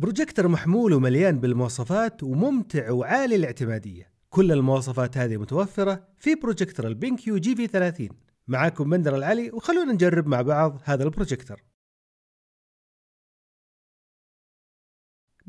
بروجيكتر محمول ومليان بالمواصفات وممتع وعالي الاعتمادية كل المواصفات هذه متوفرة في بروجيكتر البينكيو جي في 30 معاكم بندر العلي وخلونا نجرب مع بعض هذا البروجيكتر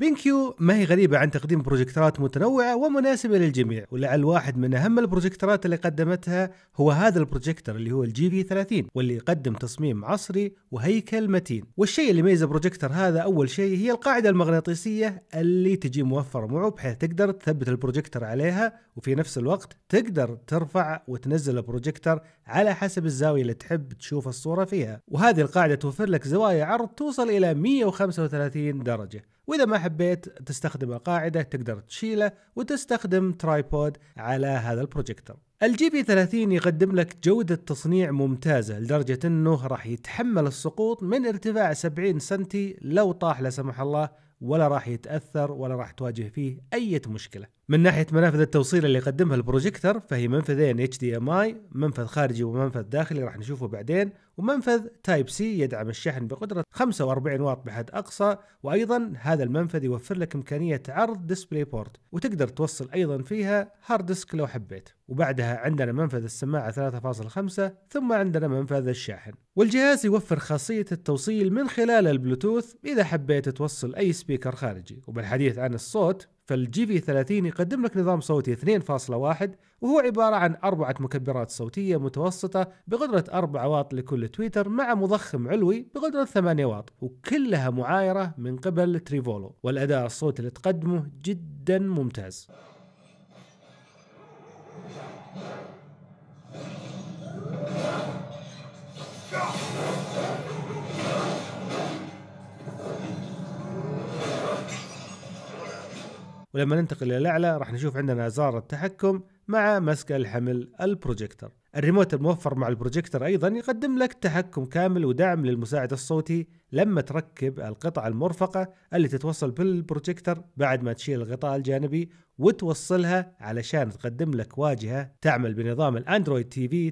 بنكيو ما هي غريبة عن تقديم بروجكترات متنوعة ومناسبة للجميع ولعل واحد من أهم البروجكترات اللي قدمتها هو هذا البروجكتر اللي هو الجي في 30 واللي يقدم تصميم عصري وهيكل متين والشيء اللي يميز البروجكتر هذا أول شيء هي القاعدة المغناطيسية اللي تجي موفرة معه بحيث تقدر تثبت البروجكتر عليها وفي نفس الوقت تقدر ترفع وتنزل البروجكتر على حسب الزاوية اللي تحب تشوف الصورة فيها وهذه القاعدة توفر لك زوايا عرض توصل إلى 135 درجة واذا ما حبيت تستخدم القاعده تقدر تشيله وتستخدم ترايبود على هذا البروجيكتور الجي بي 30 يقدم لك جودة تصنيع ممتازة لدرجة انه راح يتحمل السقوط من ارتفاع 70 سنتي لو طاح لا سمح الله ولا راح يتأثر ولا راح تواجه فيه أي مشكلة من ناحيه منافذ التوصيل اللي يقدمها البروجيكتر فهي منفذين HDMI منفذ خارجي ومنفذ داخلي راح نشوفه بعدين ومنفذ تايب سي يدعم الشحن بقدره 45 واط بحد اقصى وايضا هذا المنفذ يوفر لك امكانيه عرض ديسبلاي بورت وتقدر توصل ايضا فيها هارد ديسك لو حبيت وبعدها عندنا منفذ السماعه 3.5 ثم عندنا منفذ الشاحن والجهاز يوفر خاصيه التوصيل من خلال البلوتوث اذا حبيت توصل اي سبيكر خارجي وبالحديث عن الصوت فالجي في 30 يقدم لك نظام صوتي 2.1 وهو عبارة عن أربعة مكبرات صوتية متوسطة بقدرة 4 واط لكل تويتر مع مضخم علوي بقدرة 8 واط وكلها معايرة من قبل تريفولو والأداء الصوتي اللي تقدمه جدا ممتاز God! ولما ننتقل الى الاعلى راح نشوف عندنا ازار التحكم مع مسك الحمل البروجيكتر الريموت الموفر مع البروجيكتر أيضا يقدم لك تحكم كامل ودعم للمساعد الصوتي لما تركب القطعة المرفقة اللي تتوصل بالبروجيكتر بعد ما تشيل الغطاء الجانبي وتوصلها علشان تقدم لك واجهة تعمل بنظام الأندرويد تي في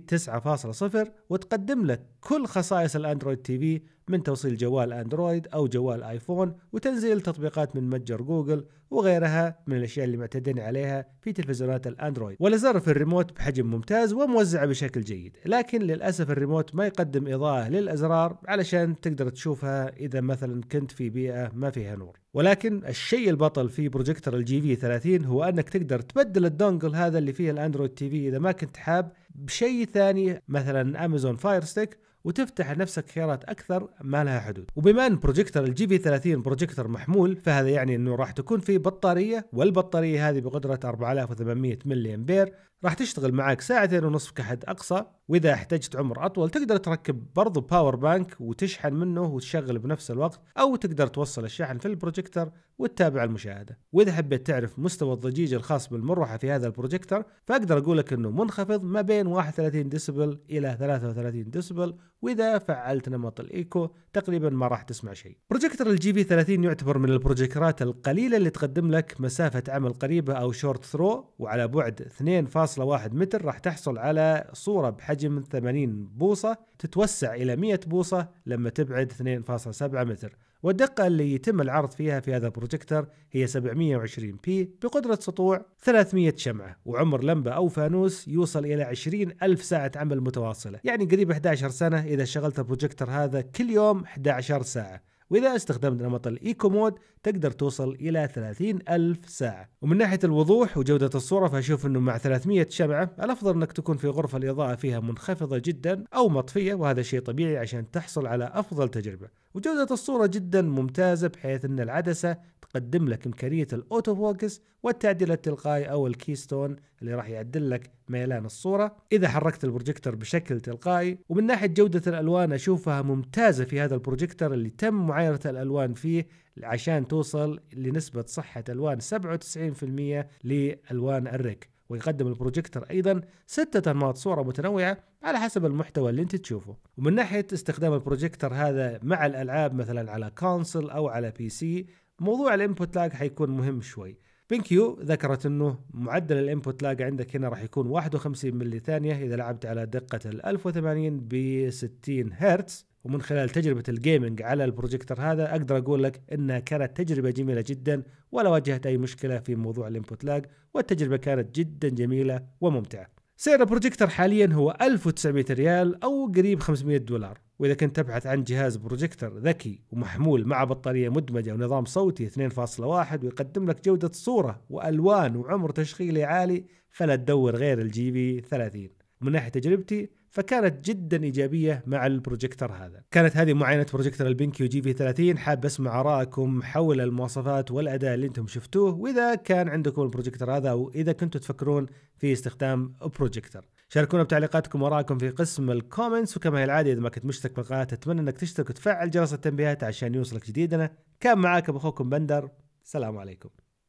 9.0 وتقدم لك كل خصائص الأندرويد تي في من توصيل جوال اندرويد او جوال ايفون وتنزيل تطبيقات من متجر جوجل وغيرها من الاشياء اللي معتدين عليها في تلفزيونات الاندرويد في الريموت بحجم ممتاز وموزعه بشكل جيد لكن للاسف الريموت ما يقدم اضاءه للازرار علشان تقدر تشوفها اذا مثلا كنت في بيئه ما فيها نور ولكن الشيء البطل في بروجيكتور الجي في 30 هو انك تقدر تبدل الدونجل هذا اللي فيه الاندرويد تي في اذا ما كنت حاب بشيء ثاني مثلا امازون فاير ستيك وتفتح لنفسك خيارات اكثر ما لها حدود وبما ان بروجيكتر الجي في 30 بروجيكتر محمول فهذا يعني انه راح تكون فيه بطاريه والبطاريه هذه بقدره 4800 ملي امبير راح تشتغل معاك ساعتين ونصف كحد اقصى واذا احتجت عمر اطول تقدر تركب برضو باور بانك وتشحن منه وتشغل بنفس الوقت او تقدر توصل الشحن في البروجيكتر وتتابع المشاهده واذا حبيت تعرف مستوى الضجيج الخاص بالمروحه في هذا البروجيكتر فاقدر اقول لك انه منخفض ما بين 31 ديسبل إلى 33 ديسبل وإذا فعلت نمط الإيكو تقريبا ما راح تسمع شيء بروجيكتر الجي في 30 يعتبر من البروجيكترات القليلة اللي تقدم لك مسافة عمل قريبة أو شورت ثرو وعلى بعد 2.1 متر راح تحصل على صورة بحجم 80 بوصة تتوسع إلى 100 بوصة لما تبعد 2.7 متر والدقة اللي يتم العرض فيها في هذا البروجيكتر هي 720 بي بقدرة سطوع 300 شمعة وعمر لمبة أو فانوس يوصل إلى 20 ألف ساعة عمل متواصلة يعني قريب 11 سنة إذا شغلت البروجيكتر هذا كل يوم 11 ساعة وإذا استخدمت نمط الإيكو مود تقدر توصل إلى 30 ألف ساعة ومن ناحية الوضوح وجودة الصورة فأشوف أنه مع 300 شمعة الأفضل أنك تكون في غرفة الإضاءة فيها منخفضة جدا أو مطفية وهذا شيء طبيعي عشان تحصل على أفضل تجربة وجودة الصورة جدا ممتازة بحيث أن العدسة تقدم لك إمكانية الأوتو فوكس والتعديل التلقائي أو الكيستون اللي راح يعدل لك ميلان الصورة إذا حركت البروجيكتور بشكل تلقائي ومن ناحية جودة الألوان أشوفها ممتازة في هذا البروجيكتور اللي تم معايرة الألوان فيه عشان توصل لنسبة صحة ألوان 97% لألوان الريك ويقدم البروجيكتور أيضا ستة أنماط صورة متنوعة على حسب المحتوى اللي أنت تشوفه ومن ناحية استخدام البروجيكتور هذا مع الألعاب مثلا على كونسل أو على بي سي موضوع الانبوت لاج حيكون مهم شوي بنكيو ذكرت انه معدل الانبوت لاج عندك هنا راح يكون 51 ملي ثانيه اذا لعبت على دقه ال 1080 ب 60 هرتز ومن خلال تجربة الجيمنج على البروجيكتر هذا أقدر أقول لك أنها كانت تجربة جميلة جدا ولا واجهت أي مشكلة في موضوع الانبوت لاج والتجربة كانت جدا جميلة وممتعة سعر البروجيكتر حاليا هو 1900 ريال أو قريب 500 دولار وإذا كنت تبحث عن جهاز بروجيكتر ذكي ومحمول مع بطارية مدمجة ونظام صوتي 2.1 ويقدم لك جودة صورة وألوان وعمر تشغيلي عالي فلا تدور غير الجي بي 30 من ناحية تجربتي فكانت جدا ايجابيه مع البروجيكتر هذا. كانت هذه معاينه بروجيكتر البنكيو جي في 30 حاب اسمع رأيكم حول المواصفات والاداء اللي انتم شفتوه واذا كان عندكم البروجيكتر هذا واذا كنتم تفكرون في استخدام بروجيكتر. شاركونا بتعليقاتكم ورأيكم في قسم الكومنتس وكما هي العاده اذا ما كنت مشترك بالقناه اتمنى انك تشترك وتفعل جرس التنبيهات عشان يوصلك جديدنا. كان معاكم اخوكم بندر سلام عليكم.